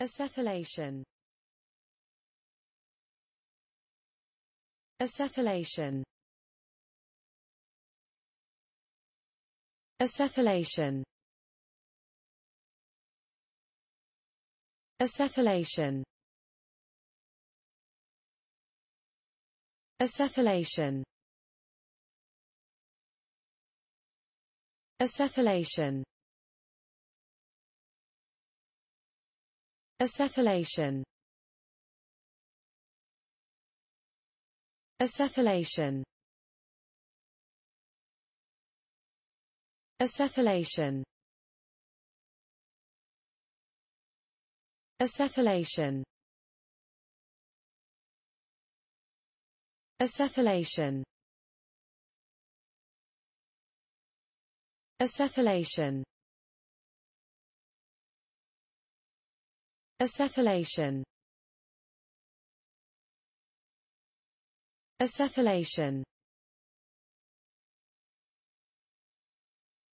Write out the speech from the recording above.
Acetylation Acetylation Acetylation Acetylation Acetylation Acetylation Acetylation Acetylation Acetylation Acetylation Acetylation Acetylation Acetylation Acetylation